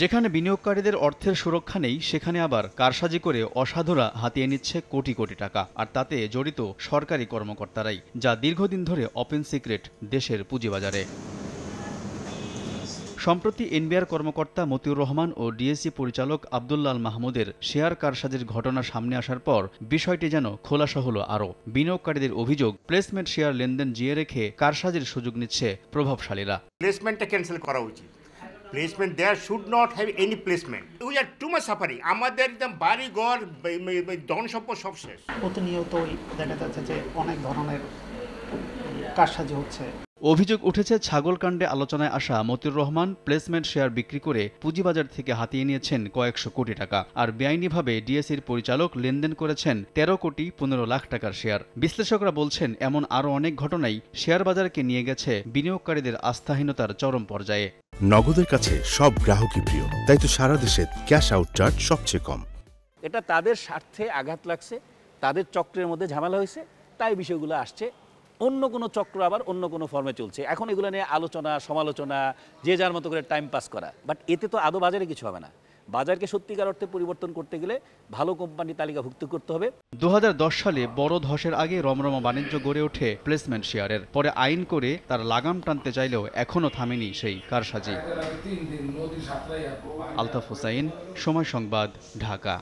যেখানে বিনিয়োগকারীদের অর্থের সুরক্ষা নেই সেখানে আবার কারসাজি করে অসাধুরা হাতিয়ে নিচ্ছে কোটি কোটি টাকা আর তাতে জড়িত সরকারি কর্মকর্তারাই যা দীর্ঘদিন ধরে ওপেন সিক্রেট দেশের পুঁজিবাজারে সম্প্রতি এনবিআর কর্মকর্তা মতিউর রহমান ও ডিএসসি পরিচালক আবদুল্লাল মাহমুদের শেয়ার কারসাজির ঘটনা সামনে আসার পর বিষয়টি যেন খোলাসা হলো আরও বিনিয়োগকারীদের অভিযোগ প্লেসমেন্ট শেয়ার লেনদেন জিয়ে রেখে কারসাজির সুযোগ নিচ্ছে প্রভাবশালীরা প্লেসমেন্টটা ক্যান্সেল করা উচিত placement there should not have any placement we are two মাস সাফারি আমাদের একদম বাড়ি ঘর ধন সম্পদ সব শেষ প্রতিনিয়তই দেখা যাচ্ছে যে অনেক ধরনের কারসাজি হচ্ছে অভিযোগ উঠেছে ছাগলকাণ্ডে আলোচনায় আসা মতিউর রহমান প্লেসমেন্ট শেয়ার বিক্রি করে পুঁজিবাজার থেকে হাতিয়ে নিয়েছেন কয়েকশো কোটি টাকা আর বেআইনিভাবে ডিএসির পরিচালক লেনদেন করেছেন তেরো কোটি পনেরো লাখ টাকার শেয়ার বিশ্লেষকরা বলছেন এমন আরও অনেক ঘটনাই শেয়ার বাজারকে নিয়ে গেছে বিনিয়োগকারীদের আস্থাহীনতার চরম পর্যায়ে নগদের কাছে সব গ্রাহকই প্রিয় তাই তো সারা দেশে ক্যাশ আউট চার্জ সবচেয়ে কম এটা তাদের স্বার্থে আঘাত লাগছে তাদের চক্রের মধ্যে ঝামেলা হয়েছে তাই বিষয়গুলো আসছে অন্য কোনো চক্র আবার অন্য কোনো ফর্মে চলছে এখন এগুলো নিয়ে আলোচনা সমালোচনা যে যার মতো করে টাইম পাস করা বাট এতে তো আদৌ বাজারে কিছু হবে না বাজারকে সত্যিকার অর্থে পরিবর্তন করতে গেলে ভালো কোম্পানি তালিকাভুক্ত করতে হবে দু সালে বড় ধসের আগে রমরমা বাণিজ্য গড়ে ওঠে প্লেসমেন্ট শেয়ারের পরে আইন করে তার লাগাম টানতে চাইলেও এখনও থামেনি সেই কারসাজি আলতাফ হুসাইন সময় সংবাদ ঢাকা